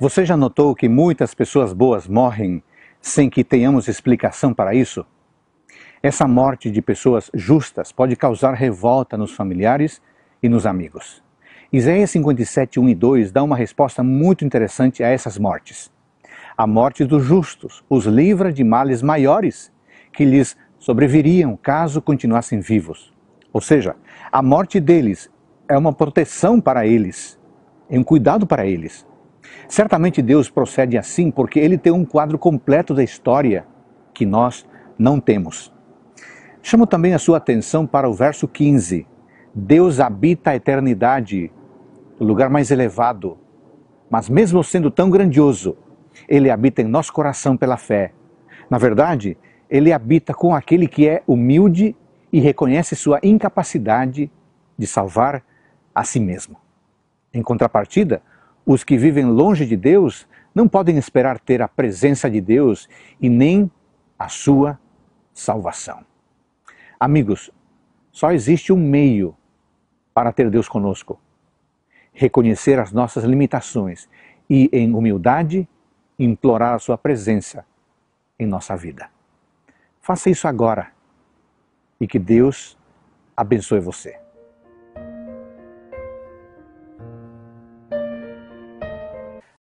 Você já notou que muitas pessoas boas morrem sem que tenhamos explicação para isso? Essa morte de pessoas justas pode causar revolta nos familiares e nos amigos. Isaías 57, 1 e 2 dá uma resposta muito interessante a essas mortes. A morte dos justos os livra de males maiores que lhes sobreviriam caso continuassem vivos. Ou seja, a morte deles é uma proteção para eles, é um cuidado para eles. Certamente Deus procede assim porque ele tem um quadro completo da história que nós não temos. Chamo também a sua atenção para o verso 15. Deus habita a eternidade, o lugar mais elevado, mas mesmo sendo tão grandioso, ele habita em nosso coração pela fé. Na verdade, ele habita com aquele que é humilde e reconhece sua incapacidade de salvar a si mesmo. Em contrapartida, os que vivem longe de Deus não podem esperar ter a presença de Deus e nem a sua salvação. Amigos, só existe um meio para ter Deus conosco: reconhecer as nossas limitações e, em humildade, implorar a sua presença em nossa vida. Faça isso agora e que Deus abençoe você.